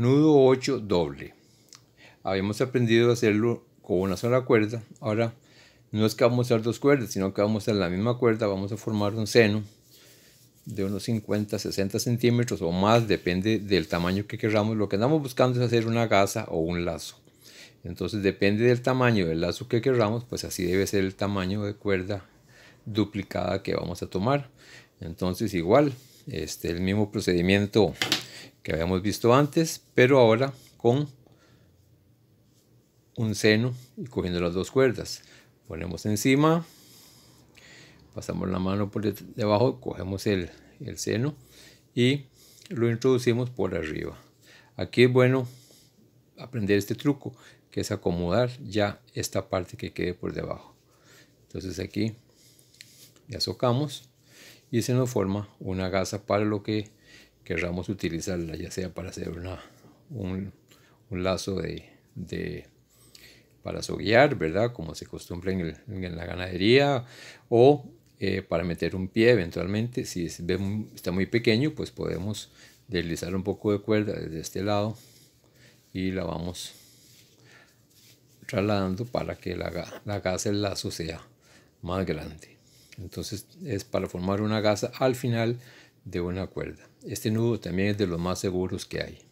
Nudo 8 doble. Habíamos aprendido a hacerlo con una sola cuerda. Ahora no es que vamos a usar dos cuerdas, sino que vamos a usar la misma cuerda. Vamos a formar un seno de unos 50, 60 centímetros o más, depende del tamaño que queramos. Lo que andamos buscando es hacer una gasa o un lazo. Entonces depende del tamaño del lazo que queramos, pues así debe ser el tamaño de cuerda duplicada que vamos a tomar. Entonces igual, este, el mismo procedimiento que habíamos visto antes, pero ahora con un seno y cogiendo las dos cuerdas. Ponemos encima, pasamos la mano por debajo, cogemos el, el seno y lo introducimos por arriba. Aquí es bueno aprender este truco, que es acomodar ya esta parte que quede por debajo. Entonces aquí ya socamos y se nos forma una gasa para lo que queramos utilizarla, ya sea para hacer una, un, lazo de, de para soguear, ¿verdad? Como se acostumbra en, la ganadería, o eh, para meter un pie eventualmente. Si está muy pequeño, pues podemos deslizar un poco de cuerda desde este lado y la vamos trasladando para que la, la gasa el lazo sea más grande. Entonces es para formar una gasa al final de una cuerda. Este nudo también es de los más seguros que hay.